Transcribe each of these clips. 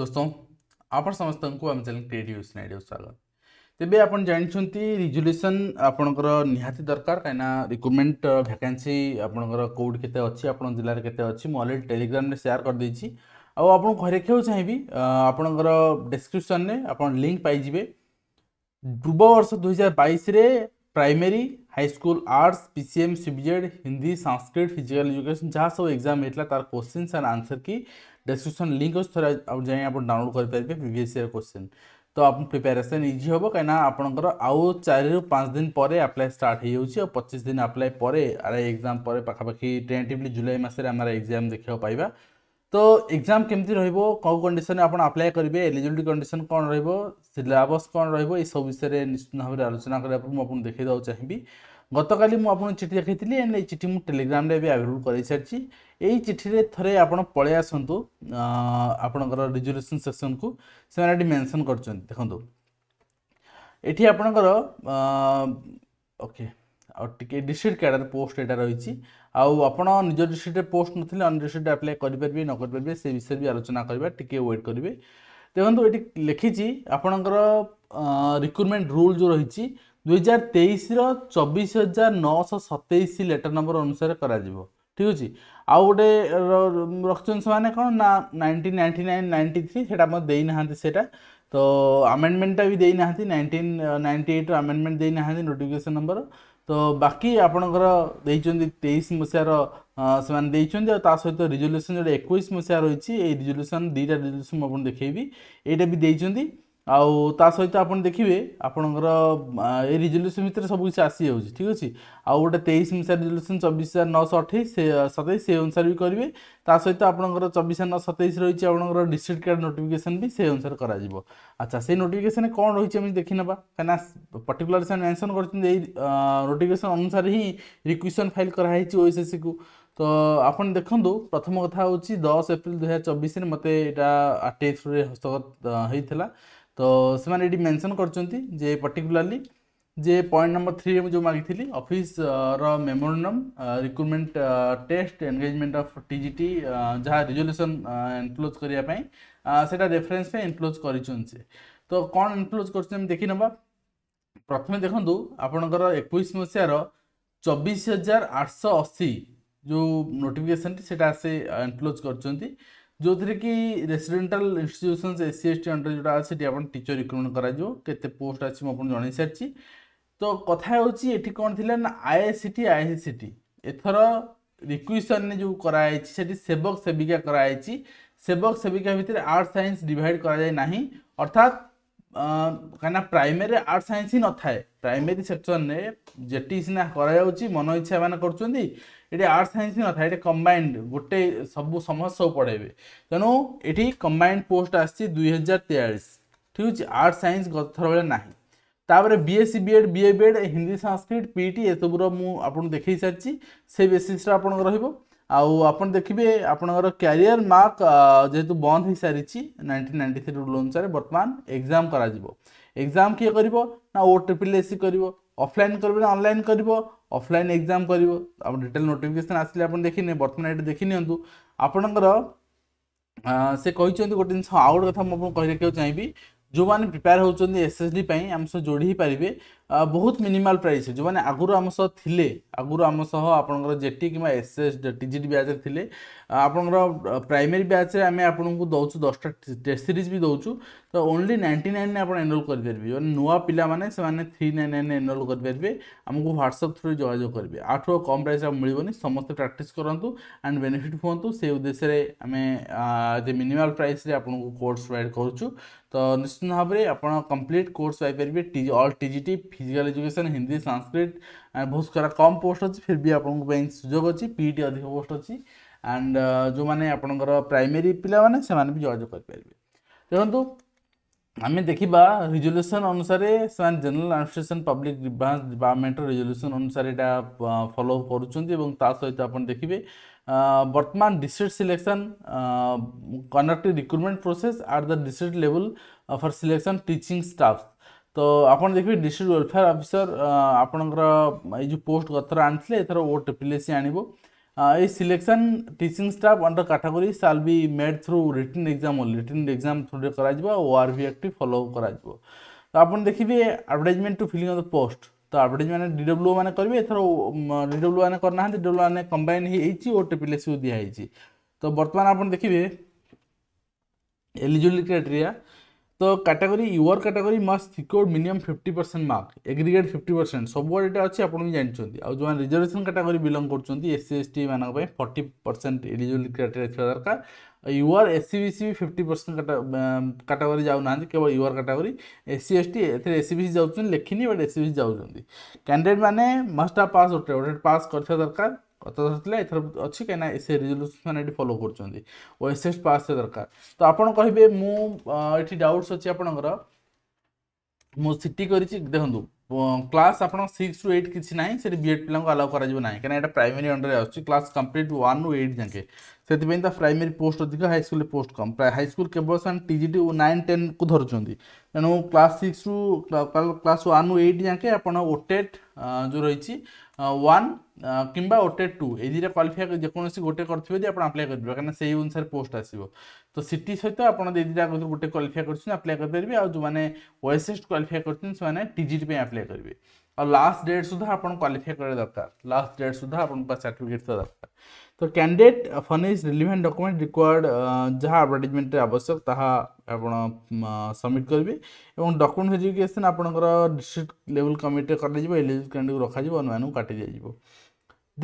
दोस्तों आप समस्त स्वागत तेज आप जानते रिजल्यूशन आपणकर निहाती दरकार कहीं रिक्रुटमेंट भैकेन्सी आपर कौट के अच्छी आप जिले के अलरेडी टेलीग्राम सेयार करदे आपको रेखे चाहिए आपणकर डेस्क्रिपन में आप लिंक पाइबे पूर्व वर्ष दुई हजार बैस primary high school arts P C M C Ed Hindi Sanskrit physical education जहाँ सब एक्जाम होता तार क्वेश्चन एंड आंसर की डिस्क्रिप्सन लिंक अच्छे थोड़ा जाए आप डाउनलोड करेंगे प्रिवियस इयर क्वेश्चन तो आप प्रिपेरेसन इजी हम कहीं आपंकर आउ चारु पाँच दिन पर आप्लाय स्टार्ट हो जाए पचिश दिन आप्लाय पर आर एग्जाम पर पाखापाखि टेन्टेटिवली जुलाई मसर आम एग्जाम देखा पाइबा তো এক্সাম কেমতি রহব কেউ কন্ডিশনে আপনার আপ্লাই করবে এলিজিবিলিটি কন্ডিশন কম রহব সিলেবস কম রহব এই সব বিষয়ে নিশ্চিত ভাবে আলোচনা করার পর আপনার দেখে দেওয়া চাহিবি গতকাল আপনার চিঠি দেখাইলি এন্ড এই চিঠি টেলিগ্রাম এবার আভেলেবল করে সারিছি এই চিঠি থাকে আপনার পড়ে আসতু আপনার রিজলুশন সেকশন কু সে মেনশন করছেন দেখুন এটি আপনার ওকে টিকিয়ে ଡିଷ୍ଟ୍ରିକ୍ଟ କ୍ୟାଡ଼ର ପୋଷ୍ଟ ଏଇଟା ରହିଛି ଆଉ ଆପଣ ନିଜ ଡିଷ୍ଟ୍ରିକ୍ଟରେ ପୋଷ୍ଟ ନଥିଲେ ଅନ୍ୟ ଡିଷ୍ଟ୍ରିକ୍ଟରେ ଆପ୍ଲାଏ କରିପାରିବେ ନ କରିପାରିବେ ସେ ବିଷୟରେ ବି ଆଲୋଚନା କରିବା ଟିକିଏ ୱେଟ୍ କରିବେ ଦେଖନ୍ତୁ ଏଠି ଲେଖିଛି ଆପଣଙ୍କର ରିକ୍ରୁଟମେଣ୍ଟ ରୁଲ୍ ଯେଉଁ ରହିଛି ଦୁଇହଜାର ତେଇଶର ଚବିଶ ହଜାର ନଅଶହ ସତେଇଶ ଲେଟର ନମ୍ବର ଅନୁସାରେ କରାଯିବ ଠିକ୍ ଅଛି ଆଉ ଗୋଟେ ରଖିଛନ୍ତି ସେମାନେ କ'ଣ ନା nineteen ninety nine ninety three ସେଇଟା ଆମର ଦେଇନାହାନ୍ତି ସେଇଟା ତ ଆମେଣ୍ଡମେଣ୍ଟଟା ବି ଦେଇନାହାନ୍ତି ନାଇଣ୍ଟିନ୍ ନାଇଣ୍ଟି ଏଇଟ୍ର ଆମେଣ୍ଡମେଣ୍ଟ ଦେଇନାହାନ୍ତି ନୋଟିଫିକେସନ୍ ନମ୍ବର তো ବାକି ଆପଣଙ୍କର ଦେଇଛନ୍ତି ତେଇଶ ମସିହାର ସେମାନେ ଦେଇଛନ୍ତି ଆଉ ତା ସହିତ ରିଜଲ୍ୟୁସନ୍ ଯେଉଁଟା ଏକୋଇଶ ମସିହା ରହିଛି ଏଇ ରିଜଲ୍ୟୁସନ୍ ଦୁଇଟା ରିଜଲ୍ୟୁସନ୍ ମୁଁ ଆପଣଙ୍କୁ ଦେଖେଇବି ଏଇଟା ବି ଦେଇଛନ୍ତି ଆଉ ତା ସହିତ ଆପଣ ଦେଖିବେ ଆପଣଙ୍କର ଏ ରିଜଲ୍ୟୁସନ୍ ଭିତରେ ସବୁ କିଛି ଆସିଯାଉଛି ଠିକ୍ ଅଛି ଆଉ ଗୋଟେ ତେଇଶ ମିଶା ରିଜଲ୍ୟୁସନ୍ ଚବିଶ ହଜାର ନଅଶହ ଅଠେଇଶ ସେ ସତେଇଶ ସେ ଅନୁସାରେ ବି କରିବେ ତା ସହିତ ଆପଣଙ୍କର ଚବିଶ ହଜାର ନଅ ସତେଇଶ ରହିଛି ଆପଣଙ୍କର ଡିଷ୍ଟ୍ରିକ୍ଟ କାର୍ଡ଼ ନୋଟିଫିକେସନ୍ ବି ସେ ଅନୁସାରେ କରାଯିବ ଆଚ୍ଛା ସେଇ ନୋଟିଫିକେସନ୍ କ'ଣ ରହିଛି ଆମେ ଦେଖିନେବା କାହିଁକିନା ପର୍ଟିକୁଲାର ସେମାନେ ମେନ୍ସନ୍ କରିଛନ୍ତି ଏଇ ନୋଟିଫିକେସନ୍ ଅନୁସାରେ ହିଁ ରିକ୍ୱେସନ୍ ଫାଇଲ୍ କରାହେଇଛି ଓଏସ୍ଏସ୍ସିକୁ ତ ଆପଣ ଦେଖନ୍ତୁ ପ୍ରଥମ କଥା ହେଉଛି ଦଶ ଏପ୍ରିଲ ଦୁଇହଜାର ଚବିଶରେ ମୋତେ ଏଇଟା ଆର୍ଟିଏଫ୍ରେ ହସ୍ତଗତ ହେଇଥିଲା তো ସେମାନେ ଏଠି ମେନସନ୍ କରିଛନ୍ତି ଯେ ପର୍ଟିକୁଲାରଲି ଯେ ପଏଣ୍ଟ ନମ୍ବର ଥ୍ରୀରେ ମୁଁ ଯେଉଁ ମାଗିଥିଲି officer memorandum recruitment test engagement of TGT ଯାହା ରିଜଲ୍ୟୁସନ୍ ଏନକ୍ଲୋଜ୍ କରିବା ପାଇଁ ସେଇଟା ରେଫରେନ୍ସ ପାଇଁ ଏନକ୍ଲୋଜ୍ କରିଛନ୍ତି ସେ ତ କ'ଣ ଏନକ୍ଲୋଜ୍ କରୁଛନ୍ତି ଆମେ ଦେଖିନେବା ପ୍ରଥମେ ଦେଖନ୍ତୁ ଆପଣଙ୍କର ଏକୋଇଶ ମସିହାର ଚବିଶ ହଜାର ଆଠଶହ ଅଶୀ ଯେଉଁ ନୋଟିଫିକେସନ୍ଟି ସେଇଟା ସେ ଏନକ୍ଲୋଜ୍ କରିଛନ୍ତି ଯେଉଁଥିରେକି residential institutions S C S T under ଯେଉଁଟା ଅଛି ସେଠି ଆପଣ ଟିଚର ରିକ୍ରୁଟମେଣ୍ଟ କରାଯିବ କେତେ ପୋଷ୍ଟ ଅଛି ମୁଁ ଆପଣଙ୍କୁ ଜଣାଇ ସାରିଛି ତ କଥା ହେଉଛି ଏଠି କ'ଣ ଥିଲା ନା ଆଇଆଇସିଟି ଆଇଆଇସିଟି ଏଥର ରିକ୍ୱିସନ୍ରେ ଯେଉଁ କରାଯାଇଛି ସେଠି ସେବକ ସେବିକା କରାଯାଇଛି ସେବକ ସେବିକା ଭିତରେ ଆର୍ଟ ସାଇନ୍ସ ଡିଭାଇଡ଼ କରାଯାଇ ନାହିଁ ଅର୍ଥାତ୍ କାହିଁକିନା ପ୍ରାଇମେରୀ ଆର୍ଟ ସାଇନ୍ସ ହିଁ ନଥାଏ ପ୍ରାଇମେରୀ ସେକ୍ସନରେ ଯେଟି ସିନା କରାଯାଉଛି ମନ ଇଚ୍ଛା ଏମାନେ କରୁଛନ୍ତି ଏଠି ଆର୍ଟ ସାଇନ୍ସ ହିଁ ନଥାଏ ଏଠି କମ୍ବାଇଣ୍ଡ ଗୋଟେ ସବୁ ସମସ୍ତ ସବୁ ପଢ଼ାଇବେ ତେଣୁ ଏଠି କମ୍ବାଇଣ୍ଡ ପୋଷ୍ଟ ଆସିଛି ଦୁଇ ହଜାର ତେୟାଳିଶ ଠିକ୍ ଅଛି ଆର୍ଟ ସାଇନ୍ସ ଗତଥର ବେଳେ ନାହିଁ ତାପରେ BSc BEd BA BEd Hindi Sanskrit PET ଏସବୁର ମୁଁ ଆପଣଙ୍କୁ ଦେଖାଇ ସାରିଛି ସେ ବେସିସ୍ରେ ଆପଣଙ୍କର ରହିବ ଆଉ ଆପଣ ଦେଖିବେ ଆପଣଙ୍କର କ୍ୟାରିୟର ମାର୍କ ଯେହେତୁ ବନ୍ଦ ହୋଇସାରିଛି ନାଇଣ୍ଟିନ୍ ନାଇଣ୍ଟି ଥ୍ରୀ ରୁଲ୍ ଅନୁସାରେ ବର୍ତ୍ତମାନ ଏକ୍ଜାମ୍ କରାଯିବ ଏକ୍ଜାମ୍ କିଏ କରିବ ନା ଓ ଟ୍ରିପଲ୍ ଏସ୍ ସି କରିବ ଅଫଲାଇନ୍ କରିବ ନା ଅନଲାଇନ୍ କରିବ ଅଫଲାଇନ୍ ଏକ୍ଜାମ୍ କରିବ ଆପଣ ଡିଟେଲ୍ ନୋଟିଫିକେସନ୍ ଆସିଲେ ଆପଣ ଦେଖିନେ ବର୍ତ୍ତମାନ ଏଇଟା ଦେଖିନିଅନ୍ତୁ ଆପଣଙ୍କର ସେ କହିଛନ୍ତି ଗୋଟେ ଜିନିଷ ଆଉ ଗୋଟେ କଥା ମୁଁ ଆପଣଙ୍କୁ କହି ରଖିବାକୁ ଚାହିଁବି ଯେଉଁମାନେ ପ୍ରିପେୟାର ହେଉଛନ୍ତି ଏସ୍ଏସ୍ଡି ପାଇଁ ଆମ ସହ ଯୋଡ଼ି ହେଇପାରିବେ ବହୁତ ମିନିମାଲ୍ ପ୍ରାଇସ୍ ଯେଉଁମାନେ ଆଗରୁ ଆମ ସହ ଥିଲେ ଆଗରୁ ଆମ ସହ ଆପଣଙ୍କର ଜେଟି କିମ୍ବା ଏସ୍ ଏସ୍ ଟିଜିଟ୍ ବ୍ୟାଚ୍ରେ ଥିଲେ ଆପଣଙ୍କର ପ୍ରାଇମେରୀ ବ୍ୟାଚ୍ରେ ଆମେ ଆପଣଙ୍କୁ ଦେଉଛୁ ଦଶଟା ଟେଷ୍ଟ ସିରିଜ୍ ବି ଦେଉଛୁ ତ ଓନ୍ଲି ନାଇଣ୍ଟି ନାଇନ୍ରେ ଆପଣ ଏନରୋଲ୍ କରିପାରିବେ ମାନେ ନୂଆ ପିଲାମାନେ ସେମାନେ ଥ୍ରୀ ନାଇନ୍ ନାଇନ୍ରେ ଏନରୋଲ୍ କରିପାରିବେ ଆମକୁ ହ୍ୱାଟ୍ସଅପ୍ ଥ୍ରୁ ଯୋଗାଯୋଗ କରିବେ ଆଠୁ କମ୍ ପ୍ରାଇସ୍ ଆଉ ମିଳିବନି ସମସ୍ତେ ପ୍ରାକ୍ଟିସ୍ କରନ୍ତୁ ଆଣ୍ଡ ବେନିଫିଟ୍ ହୁଅନ୍ତୁ ସେଇ ଉଦ୍ଦେଶ୍ୟରେ ଆମେ ଯେ ମିନିମାଲ୍ ପ୍ରାଇସ୍ରେ ଆପଣଙ୍କୁ କୋର୍ସ ପ୍ରୋଭାଇଡ଼ କରୁଛୁ ତ ନିଶ୍ଚିତ ଭାବରେ ଆପଣ କମ୍ପ୍ଲିଟ୍ କୋର୍ସ ପାଇପାରିବେ all TGT physical education Hindi Sanskrit and बहुत सारा कम पोस्ट अच्छी फिर भी आप सुजोग अच्छी पीईटी अधिक पोस्ट अच्छी एंड uh, जो मैंने आपंकर प्राइमेरी पाने से भी जोजोग करेंगे देखो आम देखा रिजोल्यूसन अनुसार से general administration public department resolution अनुसार यहाँ फलो करा सहित आप देखिए बर्तमान district selection conduct recruitment process at the district level for selection teaching staff ତ ଆପଣ ଦେଖିବେ ଡିଷ୍ଟ୍ରିକ୍ଟ ୱେଲଫେୟାର ଅଫିସର ଆପଣଙ୍କର ଏଇ ଯେଉଁ ପୋଷ୍ଟ ଗତଥର ଆଣିଥିଲେ ଏଥର ଓ ଟ୍ରିପଲ୍ ଏସ୍ ଆଣିବ ଏଇ selection teaching staff under category shall be made through written exam only written exam ଥ୍ରୁରେ କରାଯିବ ଆଉ ଆର୍ ଭି ଆକ୍ଟି ଫଲୋ କରାଯିବ ତ ଆପଣ ଦେଖିବେ advertisement to filling of the post ତ ଆଡ଼ଭର୍ଟାଇଜମେଣ୍ଟ ଡିଡବ୍ଲ୍ୟୁ ମାନେ କରିବେ ଏଥର ଡିଡବ୍ଲ୍ୟୁ ମାନେ କରିନାହାନ୍ତି ଡିଡବ୍ଲ୍ୟୁ ମାନେ କମ୍ବାଇନ୍ ହେଇଛି ଓ ଟ୍ରିପଲ୍ ଏସ୍କୁ ଦିଆହେଇଛି ତ ବର୍ତ୍ତମାନ ଆପଣ ଦେଖିବେ ଏଲିଜିବିଲିଟି କ୍ରାଇଟେରିଆ তো category your category must secure minimum fifty percent mark aggregate fifty percent সবুয়াড়ে এটা আছে আপনার জাঁচান আউন রিজর্ভেসন ক্যাটাগরি বিলং করছেন এসসি এসটি মানুষ ফর্টি পরসেন্ট এলিজিবিলিটি ক্রাইটেরিয়া থাকা দরকার UR SC BC B fifty percent category যাও না কেবল ইউআর ক্যাটাগরি এসসি এসটি এতে এসসি বিসি যাচ্ছেন লেখিনি বাট এসসি বিসি যাচ্ছেন ক্যান্ডিডেট মানে must pass OTET OTET pass করা দরকার କଥାଥିଲା ଏଥର ଅଛି କାହିଁକିନା ସେ ରିଜଲ୍ୟୁସନ୍ ଏଠି ଫଲୋ କରୁଛନ୍ତି ଓ ଏସ୍ଏସ୍ ପାସ୍ ଦରକାର ତ ଆପଣ କହିବେ ମୁଁ ଏଠି ଡାଉଟ୍ସ ଅଛି ଆପଣଙ୍କର ମୁଁ ସିଟି କରିଛି ଦେଖନ୍ତୁ କ୍ଲାସ୍ ଆପଣ ସିକ୍ସ ଟୁ ଏଇଟ୍ କିଛି ନାହିଁ ସେଠି ବିଏଡ଼୍ ପିଲାଙ୍କୁ ଆଲାଉ କରାଯିବ ନାହିଁ କାହିଁକିନା ଏଇଟା ପ୍ରାଇମେରୀ ଅଣ୍ଡରରେ ଆସୁଛି କ୍ଲାସ୍ କମ୍ପ୍ଲିଟ୍ ୱାନ୍ ରୁ ଏଇଟ୍ ଯାକେ ସେଥିପାଇଁ ତା ପ୍ରାଇମେରୀ ପୋଷ୍ଟ ଅଧିକ ହାଇସ୍କୁଲରେ ପୋଷ୍ଟ କମ୍ ହାଇସ୍କୁଲ କେବଳ ସେମାନେ ଟିଜିଟି ନାଇନ୍ ଟେନ୍କୁ ଧରୁଛନ୍ତି ତେଣୁ କ୍ଲାସ୍ ସିକ୍ସରୁ କ୍ଲାସ୍ ୱାନ୍ରୁ ଏଇଟ୍ ଯାକେ ଆପଣ ଓଟେଟ୍ ଯେଉଁ ରହିଛି ୱାନ୍ কিংবা ওটেড টু এই দুইটা কোয়ালিফাই যেকোনসি গোটে করবে যদি আপনার আপ্লাই করে কেন সেই অনুসারে পোস্ট আসব তো সিটি সহিত আপনার এই দুইটা গোটে কোয়ালিফাই করছেন আপ্লাই করে আর যে ওয়েসেস্ট কোয়ালিফাই করছেন সে টিজিট আপ্লাই করবে আর লাস্ট ডেট সুদ্ধা আপনার কোয়ালিফাই করা দরকার লাস্ট ডেট সুদ্ধা আপনার সার্টিফিকেট দরকার তো candidate furnish relevant document required যা আডভর্টাইজমেন্টে আবশ্যক তাহা ଆପଣ ସବମିଟ୍ କରିବେ ଏବଂ ଡକୁମେଣ୍ଟ ଭେରିଫିକେସନ୍ ଆପଣଙ୍କର ଡିଷ୍ଟ୍ରିକ୍ଟ ଲେଭେଲ୍ କମିଟିରେ କରାଯିବ ଏଲିଜିବଲ୍ କ୍ୟାଣ୍ଡିଡେଟ୍କୁ ରଖାଯିବ ଅନ୍ୟମାନଙ୍କୁ କାଟି ଦିଆଯିବ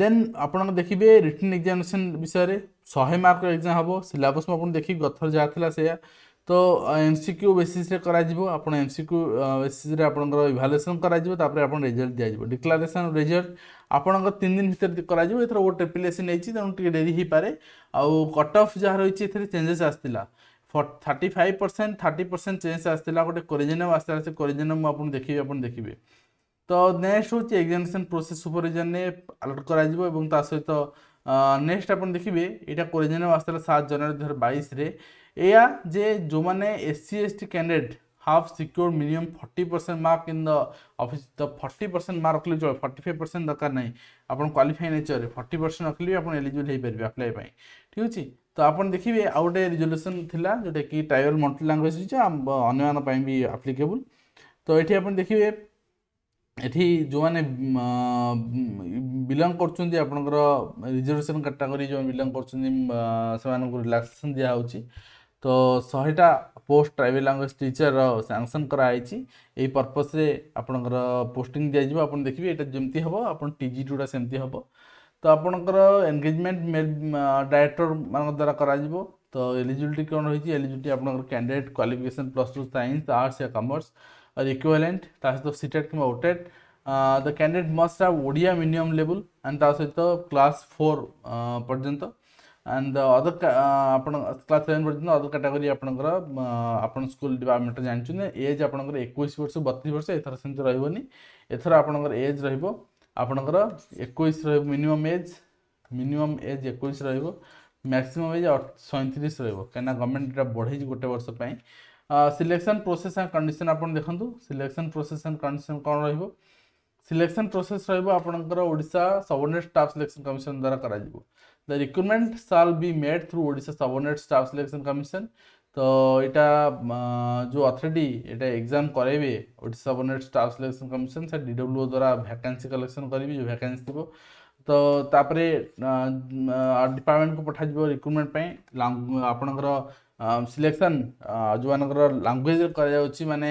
ଦେନ୍ ଆପଣଙ୍କ ଦେଖିବେ ରିଟର୍ନ ଏକ୍ଜାମିନେସନ୍ ବିଷୟରେ ଶହେ ମାର୍କର ଏକ୍ଜାମ୍ ହେବ ସିଲାବସ୍ ମୁଁ ଆପଣ ଦେଖିକି ଗଥର ଯାହା ଥିଲା ସେଇଆ তো ଏମ୍ସିକ୍ୟୁ ବେସିସ୍ରେ କରାଯିବ ଆପଣ ଏମ୍ସିକ୍ୟୁ ବେସିସ୍ରେ ଆପଣଙ୍କର ଇଭାଲୁଏସନ୍ କରାଯିବ ତାପରେ ଆପଣ ରେଜଲ୍ଟ ଦିଆଯିବ ଡିକ୍ଲାରେସନ୍ ରେଜଲ୍ଟ ଆପଣଙ୍କ ତିନି ଦିନ ଭିତରେ କରାଯିବ ଏଥର ଓ ଟ୍ରିପଲ୍ ଏସ୍ ନେଇଛି ତେଣୁ ଟିକେ ଡେରି ହେଇପାରେ ଆଉ କଟ୍ ଅଫ୍ ଯାହା ରହିଛି ଏଥିରେ ଚେଞ୍ଜେସ୍ ଆସିଥିଲା thirty five percent thirty percent change আসছিল গোটে করিজেনম আসছিল সে করিজেনম আপনার দেখবে আপনার দেখবে তো নেক্সট হচ্ছে এক্সামিনেসন প্রোসেস সুপরভিজনে আলোট করা এবং তা সহ নেক্সট আপনার দেখবে এটা করিজেনম আসছিল সাত জানুয়ারি দুই হাজার বাইশে এয়া যে ଯେଉଁମାନେ S C S T forty percent mark in the office in forty percent mark 40% mark forty five percent দরকার নাই আপনার কোয়ালিফাই নেচার 40% রাখলে আপনার এলিজিবল হয়ে পারবে আপ্লাই পাই ঠিক আছে তো দেখবে আউ গোটে রিজোলুশন লা যেটা কি ট্রাইবাল মন্টল ল্যাঙ্গুয়েজ হয়েছে অন্য পাই বি আপ্লিকেবল তো এটি আপনি দেখবে এটি যে বিলং করছেন আপনার রিজর্ভেসন ক্যাটাগোরি যে বিলং করছেন সে রিলাক্সেসন দিয়া হচ্ছে তো ଶହେଟା ପୋଷ୍ଟ ଟ୍ରାଇବାଲ୍ ଲାଙ୍ଗୁଏଜ୍ ଟିଚର୍ର ସାଙ୍ଗସନ୍ କରାହେଇଛି ଏଇ ପର୍ପଜ୍ରେ ଆପଣଙ୍କର ପୋଷ୍ଟିଂ ଦିଆଯିବ ଆପଣ ଦେଖିବେ ଏଇଟା ଯେମିତି ହେବ ଆପଣ ଟି ଜି ଟୁଟା ସେମିତି ହେବ ତ ଆପଣଙ୍କର ଏନ୍ଗେଜମେଣ୍ଟ ଡାଇରେକ୍ଟରମାନଙ୍କ ଦ୍ୱାରା କରାଯିବ ତ ଏଲିଜିବିଲିଟି କ'ଣ ରହିଛି ଏଲିଜିବିଲିଟି ଆପଣଙ୍କର candidate qualification plus two science arts ୟା କମର୍ସ ଅର୍ ଇକ୍ୱିଭାଲେଣ୍ଟ ତା ସହିତ ସିଟେଟ୍ କିମ୍ବା OTET the candidate must have Odia minimum ଲେବୁଲ୍ ଆଣ୍ଡ ତା ସହିତ କ୍ଲାସ୍ ଫୋର୍ ପର୍ଯ୍ୟନ୍ତ एंड अदर आपण क्लास 7 पर्यंत अदर कैटेगरी आप स्कूल डिपार्टमेंट जानते एज आपणकर एक बर्ष 32 वर्ष एथर सेंत रहबोनी एथर आपणकर एज रहबो आपणकर मिनिमम एज मिनिमम एज एक रहबो मैक्सिमम एज सैंतीस रहबो कैना गवर्नमेंट एटा बढ़े गोटे वर्ष पई सिलेक्शन प्रोसेस एंड कंडीशन आपण देखंतु सिलेक्शन प्रोसेस एंड कंडीशन कोन रहबो ସିଲେକ୍ସନ୍ ପ୍ରୋସେସ୍ ରହିବ ଆପଣଙ୍କର Odisha subordinate staff selection commission ଦ୍ୱାରା କରାଯିବ the recruitment shall be made through Odisha subordinate staff selection commission ତ ଏଇଟା ଯେଉଁ ଅଥରିଟି ଏଇଟା ଏକ୍ଜାମ୍ କରାଇବେ Odisha subordinate staff selection commission ସେ ଡିଡବ୍ଲ୍ୟୁଓ ଦ୍ୱାରା ଭ୍ୟାକାନ୍ସି କଲେକ୍ସନ୍ କରିବେ ଯେଉଁ ଭ୍ୟାକାନ୍ସି ଥିବ ତ ତାପରେ ଡିପାର୍ଟମେଣ୍ଟକୁ ପଠାଯିବ ରିକ୍ରୁଟମେଣ୍ଟ ପାଇଁ ଆପଣଙ୍କର सिलेक्शन जो ମାନଙ୍କର ଲାଙ୍ଗୁଏଜ୍ କରାଯାଉଛି ମାନେ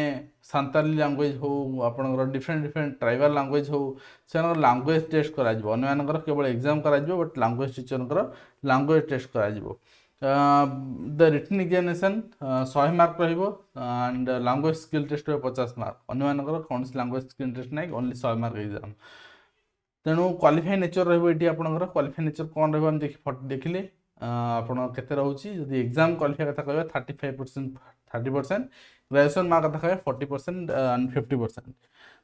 ସାନ୍ତାଲି ଲାଙ୍ଗୁଏଜ୍ ହେଉ ଆପଣଙ୍କର ଡିଫରେଣ୍ଟ ଡିଫରେଣ୍ଟ ଟ୍ରାଇବାଲ୍ ଲାଙ୍ଗୁଏଜ୍ ହେଉ ସେମାନଙ୍କର ଲାଙ୍ଗୁଏଜ୍ ଟେଷ୍ଟ କରାଯିବ ଅନ୍ୟମାନଙ୍କର କେବଳ ଏକ୍ଜାମ୍ କରାଯିବ ବଟ୍ ଲାଙ୍ଗୁଏଜ୍ ଟିଚର୍ଙ୍କର ଲାଙ୍ଗୁଏଜ୍ ଟେଷ୍ଟ କରାଯିବ ଦ ରିଟର୍ନ ଏକ୍ଜାମିନେସନ୍ ଶହେ ମାର୍କ ରହିବ ଆଣ୍ଡ ଲାଙ୍ଗୁଏଜ୍ ସ୍କିଲ୍ ଟେଷ୍ଟ ରହିବ ପଚାଶ ମାର୍କ ଅନ୍ୟମାନଙ୍କର କୌଣସି ଲାଙ୍ଗୁଏଜ୍ ସ୍କିଲ୍ ଟେଷ୍ଟ ନାହିଁ ଓନ୍ଲି ଶହେ ମାର୍କ ଏକ୍ଜାମ୍ ତେଣୁ କ୍ୱାଲିଫାଇ ନେଚର୍ ରହିବ ଏଠି ଆପଣଙ୍କର କ୍ୱାଲିଫାଇ ନେଚର୍ କ'ଣ ରହିବ ଆମେ ଦେଖି ଦେଖିଲେ ଆପଣ କେତେ ରହୁଛି ଯଦି ଏକ୍ଜାମ୍ କ୍ୱାଲିଫାଏ କଥା କହିବା thirty five percent thirty percent graduation mark କଥା କହିବା forty percent and fifty percent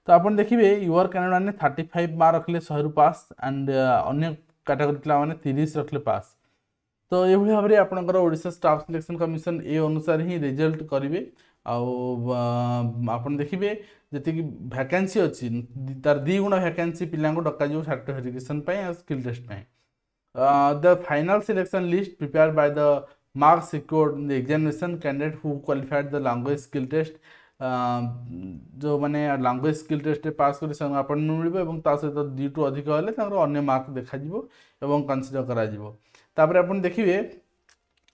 ତ ଆପଣ ଦେଖିବେ your candidate thirty five mark ରଖିଲେ ଶହେରୁ ପାସ୍ ଆଣ୍ଡ ଅନ୍ୟ କାଟାଗୋରୀ ପିଲାମାନେ ତିରିଶ ରଖିଲେ ପାସ୍ ତ ଏଭଳି ଭାବରେ ଆପଣଙ୍କର ଓଡ଼ିଶା ଷ୍ଟାଫ୍ ସିଲେକ୍ସନ୍ କମିଶନ୍ ଏ ଅନୁସାରେ ହିଁ ରେଜଲ୍ଟ କରିବେ ଆଉ ଆପଣ ଦେଖିବେ ଯେତିକି ଭ୍ୟାକାନ୍ସି ଅଛି ତା'ର ଦୁଇ ଗୁଣ ଭ୍ୟାକାନ୍ସି ପିଲାଙ୍କୁ ଡକାଯିବ ସାର୍ଟିଫିକେସନ୍ ପାଇଁ ଆଉ ସ୍କିଲ୍ ଟେଷ୍ଟ ପାଇଁ uh, the final selection list prepared by the mark secured the examination candidate who qualified the language skill test um, जो मैंने लांगुएज स्किल टेस्ट पास कर अपॉइंटमेंट मिले और ता सहित दुई टू अधिक हेल्ले अन्य मार्क देखा कनसीडर करापर आप देखिए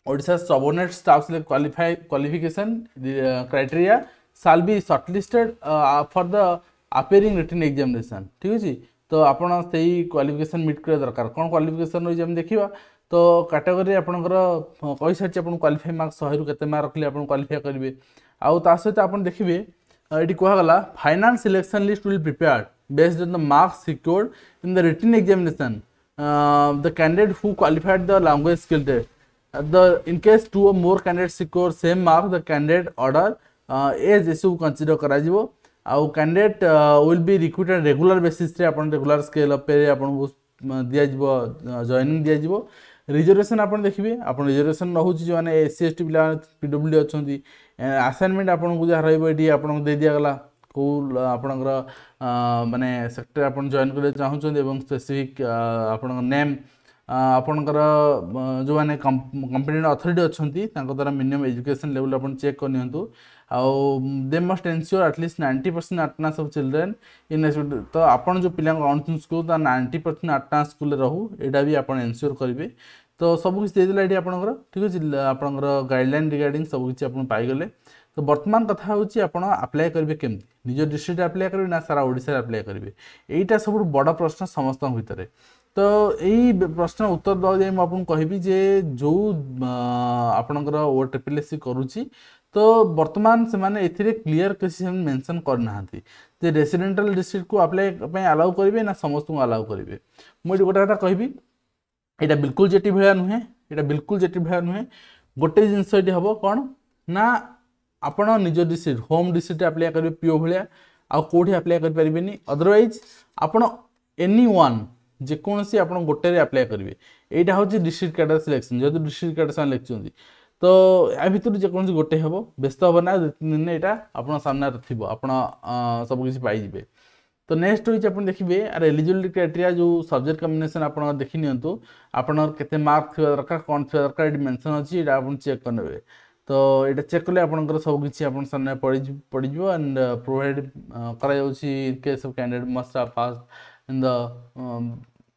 ओडा subordinate staff qualify qualification criteria shall be shortlisted for the appearing written examination ठीक अच्छे তো আপনার সেই ক্বালিফিকেসন মিট করা দরকার কোণ ক্বালিফিকেসন রয়েছে আমি দেখা তো ক্যাটেগোরি আপনার কইসারিছে আপনার কোয়ালিফাই মার্কস শহে কেতে মার্ক রখলে আপনার কোয়ালিফাই করবে আহ সহ আপনার দেখবে এটি কুহগলা final selection list will prepared based on the marks secured in the written examination the candidate who qualified the language skill test. Uh, the in case two or more candidates secure same mark, the candidate order uh, age issue consider कराजिवो आउ candidate will be recruited regular basis regular scale pay आपको दिज्व joining दिज्व reservation आप देखिए आप reservation रोचे जो मैंने S C S T पे पिडब्ल्यू डी अच्छा आसाइनमेंट आपको जहाँ रही आप दिगला कौ आपणकर मानने सेक्टर आप जयन करने चाहूँ और स्पेसीफिक आपण नेम ଆପଣଙ୍କର ଯେଉଁମାନେ କମ୍ପିଟେଣ୍ଟ ଅଥରିଟି ଅଛନ୍ତି ତାଙ୍କ ଦ୍ୱାରା ମିନିମମ୍ ଏଜୁକେସନ୍ ଲେଭଲ୍ ଆପଣ ଚେକ୍ କରିନିଅନ୍ତୁ ଆଉ they must ensure at least ninety percent attendance of children in ତ ଆପଣ ଯେଉଁ ପିଲାଙ୍କୁ ଅଣୁଛନ୍ତି ସ୍କୁଲ ତା ନାଇଣ୍ଟି ପରସେଣ୍ଟ ଆଟନାନ୍ସ ସ୍କୁଲରେ ରହୁ ଏଇଟା ବି ଆପଣ ଏନ୍ସିଓର କରିବେ ତ ସବୁ କିଛି ଦେଇଦେଲା ଏଠି ଆପଣଙ୍କର ଠିକ୍ ଅଛି ଆପଣଙ୍କର ଗାଇଡ଼ଲାଇନ୍ ରିଗାର୍ଡ଼ିଂ ସବୁ କିଛି ଆପଣ ପାଇଗଲେ ତ ବର୍ତ୍ତମାନ କଥା ହେଉଛି ଆପଣ ଆପ୍ଲାଏ କରିବେ କେମିତି ନିଜ ଡିଷ୍ଟ୍ରିକ୍ଟରେ ଆପ୍ଲାଏ କରିବେ ନା ସାରା ଓଡ଼ିଶାରେ ଆପ୍ଲାଏ କରିବେ ଏଇଟା ସବୁଠୁ ବଡ଼ ପ୍ରଶ୍ନ ସମସ୍ତଙ୍କ ଭିତରେ ତ ଏଇ ପ୍ରଶ୍ନର ଉତ୍ତର ଦେବାକୁ ଯାଇ ମୁଁ ଆପଣଙ୍କୁ କହିବି ଯେ ଯେଉଁ ଆପଣଙ୍କର ଓ ଟ୍ରିପଲ୍ ଏସ୍ ସି କରୁଛି ତ ବର୍ତ୍ତମାନ ସେମାନେ ଏଥିରେ କ୍ଲିଅର କିଛି ସେମାନେ ମେନସନ୍ କରିନାହାନ୍ତି ଯେ ରେସିଡେଣ୍ଟାଲ ଡିଷ୍ଟ୍ରିକ୍ଟକୁ ଆପ୍ଲାଏ ପାଇଁ ଆଲାଉ କରିବେ ନା ସମସ୍ତଙ୍କୁ ଆଲାଉ କରିବେ ମୁଁ ଏଠି ଗୋଟେ କଥା କହିବି ଏଇଟା ବିଲକୁଲ ଜେଟି ଭଳିଆ ନୁହେଁ ଏଇଟା ବିଲକୁଲ ଜେଟି ଭଳିଆ ନୁହେଁ ଗୋଟେ ଜିନିଷ ଏଠି ହେବ କ'ଣ ନା ଆପଣ ନିଜ ଡିଷ୍ଟ୍ରିକ୍ଟ ହୋମ୍ ଡିଷ୍ଟ୍ରିକ୍ଟରେ ଆପ୍ଲାଏ କରିବେ ପିଓ ଭଳିଆ ଆଉ କେଉଁଠି ଆପ୍ଲାଏ କରିପାରିବେନି ଅଦରୱାଇଜ୍ ଆପଣ ଏନି ୱାନ୍ ଯେକୌଣସି ଆପଣ ଗୋଟେରେ ଆପ୍ଲାଏ କରିବେ ଏଇଟା ହେଉଛି ଡିଷ୍ଟ୍ରିକ୍ଟ କ୍ୟାଡର ସିଲେକ୍ସନ୍ ଯେହେତୁ ଡିଷ୍ଟ୍ରିକ୍ଟ କ୍ୟାଡର ସେମାନେ ଲେଖିଛନ୍ତି ତ ୟା ଭିତରୁ ଯେକୌଣସି ଗୋଟେ ହେବ ବ୍ୟସ୍ତ ହେବ ନା ଦୁଇ ତିନି ଦିନରେ ଏଇଟା ଆପଣଙ୍କ ସାମ୍ନାରେ ଥିବ ଆପଣ ସବୁକିଛି ପାଇଯିବେ ତ ନେକ୍ସଟ ହେଉଛି ଆପଣ ଦେଖିବେ ଆର ଏଲିଜିବିଲିଟି କ୍ରାଇଟେରିଆ ଯେଉଁ ସବଜେକ୍ଟ କମ୍ବିନେସନ୍ ଆପଣ ଦେଖିନିଅନ୍ତୁ ଆପଣଙ୍କର କେତେ ମାର୍କ ଥିବା ଦରକାର କ'ଣ ଥିବା ଦରକାର ଏଠି ମେନସନ୍ ଅଛି ଏଇଟା ଆପଣ ଚେକ୍ କରିନେବେ ତ ଏଇଟା ଚେକ୍ କଲେ ଆପଣଙ୍କର ସବୁ କିଛି ଆପଣ ସାମ୍ନାରେ ପଡ଼ିଯିବ ଆଣ୍ଡ ପ୍ରୋଭାଇଡ଼ କରାଯାଉଛି case of candidate must pass in the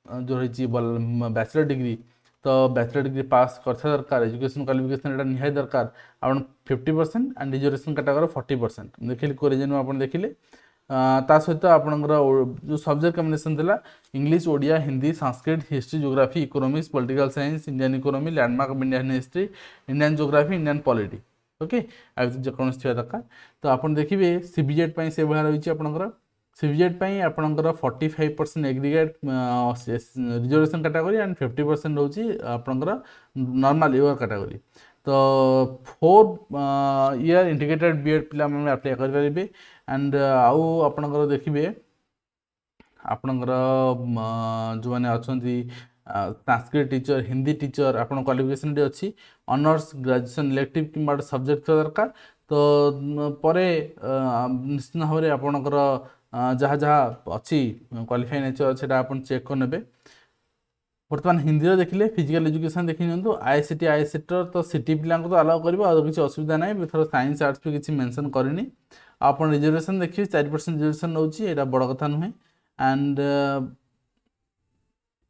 जो रही बैचलर डिग्री ତ ବ୍ୟାଚଲର୍ ଡିଗ୍ରୀ ପାସ୍ କରିଥିବା ଦରକାର ଏଜୁକେସନ୍ କ୍ୱାଲିଫିକେସନ୍ ଏଇଟା ନିହାତି ଦରକାର ଆପଣ fifty percent and reservation category forty percent ଦେଖିଲି କୋରିଜିନ୍ ଆପଣ ଦେଖିଲେ ତା ସହିତ ଆପଣଙ୍କର ଯେଉଁ ସବଜେକ୍ଟ କମ୍ବିନେସନ୍ ଥିଲା English Odia Hindi Sanskrit history geography economics political science Indian economy landmark of Indian history Indian geography Indian polity okay ଆଉ ଯେକୌଣସି ଥିବା ଦରକାର ତ ଆପଣ ଦେଖିବେ ସିବିଜେଟ୍ ପାଇଁ ସେଭଳିଆ ରହିଛି ଆପଣଙ୍କର ସିଭିଜେଟ୍ ପାଇଁ ଆପଣଙ୍କର forty five percent aggregate reservation category and fifty percent ହେଉଛି ଆପଣଙ୍କର ନର୍ମାଲ୍ ଇୟର କାଟାଗୋରୀ ତ ଫୋର୍ ଇୟର ଇଣ୍ଟିଗ୍ରେଟେଡ୍ ବିଏଡ଼୍ ପିଲାମାନେ ଆପ୍ଲାଏ କରିପାରିବେ ଆଣ୍ଡ ଆଉ ଆପଣଙ୍କର ଦେଖିବେ ଆପଣଙ୍କର ଯେଉଁମାନେ ଅଛନ୍ତି ସାଂସ୍କ୍ରିଟ ଟିଚର ହିନ୍ଦୀ ଟିଚର ଆପଣ କ୍ୱାଲିଫିକେସନ୍ଟି ଅଛି ଅନର୍ସ ଗ୍ରାଜୁଏସନ୍ ଇଲେକ୍ଟିଭ୍ କିମ୍ବା ଗୋଟେ ସବଜେକ୍ଟ ଥିବା ଦରକାର ତ ପରେ ନିଶ୍ଚିତ ଭାବରେ ଆପଣଙ୍କର ଯାହା ଯାହା ଅଛି କ୍ୱାଲିଫାଇ ନେଚର୍ ସେଇଟା ଆପଣ ଚେକ୍ କରିନେବେ ବର୍ତ୍ତମାନ ହିନ୍ଦୀରେ ଦେଖିଲେ ଫିଜିକାଲ ଏଜୁକେସନ୍ ଦେଖି ନିଅନ୍ତୁ I C T I C ଟିର ତ ସି ଟି ପିଲାଙ୍କୁ ତ ଆଲାଉ କରିବ ଆଉ କିଛି ଅସୁବିଧା ନାହିଁ ଏଥର ସାଇନ୍ସ ଆର୍ଟ୍ସ ବି କିଛି ମେନସନ୍ କରିନି ଆପଣ ରିଜର୍ଭେସନ୍ ଦେଖିବେ ଚାରି ପରସେଣ୍ଟ ରିଜର୍ଭେସନ୍ ନେଉଛି ଏଇଟା ବଡ଼ କଥା ନୁହେଁ ଆଣ୍ଡ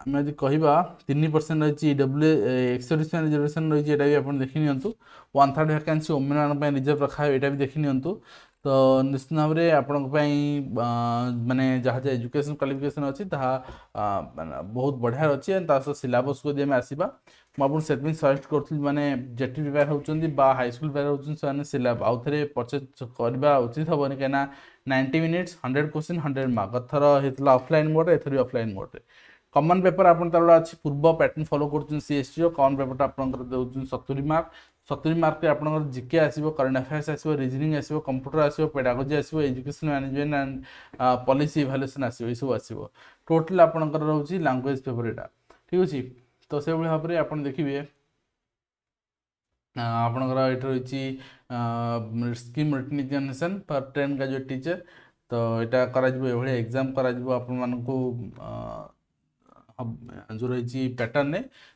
ଆମେ ଯଦି କହିବା ତିନି ପରସେଣ୍ଟ ରହିଛି ଡବ୍ଲ୍ୟୁ ଏକ୍ସର୍ଭିସ୍ ପାଇଁ ରିଜର୍ଭେସନ୍ ରହିଛି ଏଇଟା ବି ଆପଣ ଦେଖି ନିଅନ୍ତୁ ୱାନ୍ ଥାର୍ଡ଼ ଭ୍ୟାକାନ୍ସି ଓମେନ୍ମାନଙ୍କ ପାଇଁ ରିଜର୍ଭ ରଖା ଏଇଟା ବି ଦେଖି ନିଅନ୍ତୁ ତ ନିଶ୍ଚିତ ଭାବରେ ଆପଣଙ୍କ ପାଇଁ ମାନେ ଯାହା ଯାହା ଏଜୁକେସନ୍ କ୍ୱାଲିଫିକେସନ୍ ଅଛି ତାହା ବହୁତ ବଢ଼ିଆର ଅଛି ତା ସହ ସିଲାବସ୍କୁ ଯଦି ଆମେ ଆସିବା ମୁଁ ଆପଣଙ୍କୁ ସେଥିପାଇଁ ସଜେଷ୍ଟ କରୁଥିଲି ମାନେ ଯେଟି ପ୍ରିପେୟାର ହେଉଛନ୍ତି ବା ହାଇସ୍କୁଲ ପ୍ରିପେୟାର ହେଉଛନ୍ତି ସେମାନେ ସିଲାବ ଆଉ ଥରେ ପରଚେଜ୍ କରିବା ଉଚିତ ହେବନି କାହିଁକିନା ninety minutes hundred question hundred mark ଗତଥର ହେଇଥିଲା ଅଫଲାଇନ୍ ମୋଡ଼୍ରେ ଏଥର ବି ଅଫଲାଇନ୍ ମୋଡ଼୍ରେ କମନ୍ ପେପର୍ ଆପଣ ତା'ର ଅଛି ପୂର୍ବ ପ୍ୟାଟର୍ନ ଫଲୋ କରୁଛନ୍ତି ସିଏସ୍ଟିଓ କମନ୍ ପେପର୍ଟା ଆପଣଙ୍କର ଦେଉଛନ୍ତି ସତୁରି ମାର୍କ ସତୁରି ମାର୍କରେ ଆପଣଙ୍କର ଜିକେ ଆସିବ କରେଣ୍ଟ ଆଫେୟାର୍ସ ଆସିବ ରିଜନିଂ ଆସିବ କମ୍ପ୍ୟୁଟର ଆସିବ ପେଡାଗୋଜି ଆସିବ education management and policy evaluation ଆସିବ ଏସବୁ ଆସିବ ଟୋଟାଲ ଆପଣଙ୍କର ରହୁଛି ଲାଙ୍ଗୁଏଜ୍ ପେପର୍ ଏଇଟା ଠିକ୍ ଅଛି ତ ସେଭଳି ଭାବରେ ଆପଣ ଦେଖିବେ ଆପଣଙ୍କର ଏଠି ରହିଛି scheme recognition for train graduate teacher ତ ଏଇଟା କରାଯିବ ଏଭଳି ଏକ୍ଜାମ୍ କରାଯିବ ଆପଣମାନଙ୍କୁ जो रही तो पैटर्न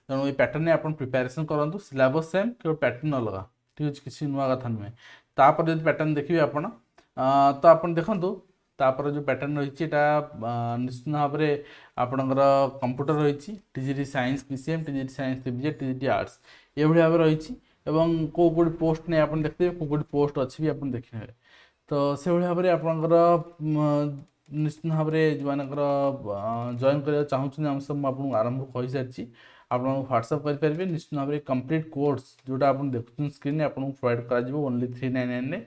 तेणु ये पैटर्न आज प्रिपेरेसन करूँ सिलबस सेम केवल पैटर्न अलग ठीक अच्छे किसी नुआ कथा नुहे तापर पैटर्न देखिए आप तो आप देखूँ तापर जो पैटर्न रही निश्चित भाव में आपणकर कंप्यूटर रही TGT science PCM TG science PBJ TGT arts ये भाव रही कौ कौटी पोस्ट नहीं आप देखते कौ कौट पोस्ट अच्छी आप देखने तो से भाव में आपणकर ନିଶ୍ଚିତ ଭାବରେ ଯେଉଁମାନଙ୍କର ଜଏନ୍ କରିବାକୁ ଚାହୁଁଛନ୍ତି ଆମ ସବୁ ମୁଁ ଆପଣଙ୍କୁ ଆରମ୍ଭ କହିସାରିଛି ଆପଣଙ୍କୁ ହ୍ୱାଟ୍ସଅପ୍ କରିପାରିବେ ନିଶ୍ଚିତ ଭାବରେ କମ୍ପ୍ଲିଟ୍ କୋର୍ସ ଯେଉଁଟା ଆପଣ ଦେଖୁଛନ୍ତି ସ୍କ୍ରିନ୍ରେ ଆପଣଙ୍କୁ ପ୍ରୋଭାଇଡ଼ କରାଯିବ ଓନ୍ଲି ଥ୍ରୀ ନାଇନ୍ ନାଇନ୍ରେ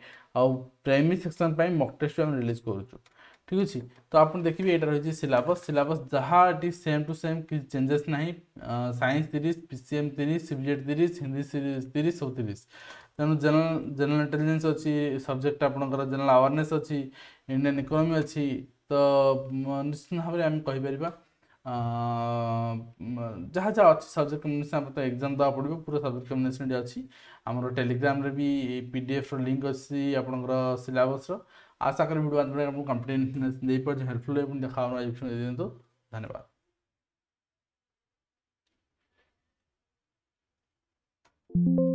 ଆଉ ପ୍ରାଇମେରୀ ସେକ୍ସନ୍ ପାଇଁ ମକ୍ ଟେଷ୍ଟ ଆମେ ରିଲିଜ୍ କରୁଛୁ ঠিক আছে তো আপনার দেখবে এটা রয়েছে সিলাবস সিলাবস যাহা এটি সেম টু সেম কিছু চেঞ্জেস না সাইন্স তিরিশ পিসিএম তিরিশ সিভিজেট তিরিশ হিন্দি তিরিশ সব তিরিশ তেমন জেনারেল জেনারেল ইন্টেলিজেন্স অছি সবজেক্ট আপনার জেনারেল আওয়ারনেস অছি ইন্ডিয়ান ইকোনোমি অছি তো নিশ্চিত ভাবে আমি কহিপারা ଯାହା ଯାହା ଅଛି ସବଜେକ୍ଟ କମ୍ବିନେସନ୍ ଆମର ତ ଏକ୍ଜାମ୍ ଦେବାକୁ ପଡ଼ିବ ପୁରା ସବଜେକ୍ଟ କମ୍ବିନେସନ୍ ଏଠି ଅଛି ଆମର ଟେଲିଗ୍ରାମ୍ରେ ବି ପି ଡି ଏଫ୍ର ଲିଙ୍କ୍ ଅଛି ଆପଣଙ୍କର ସିଲାବସ୍ର आशा करें वीडियो अंत में आपको कंप्लेंट नहीं पर हेल्पफुल है दिखा रहा हूँ तो धन्यवाद thank you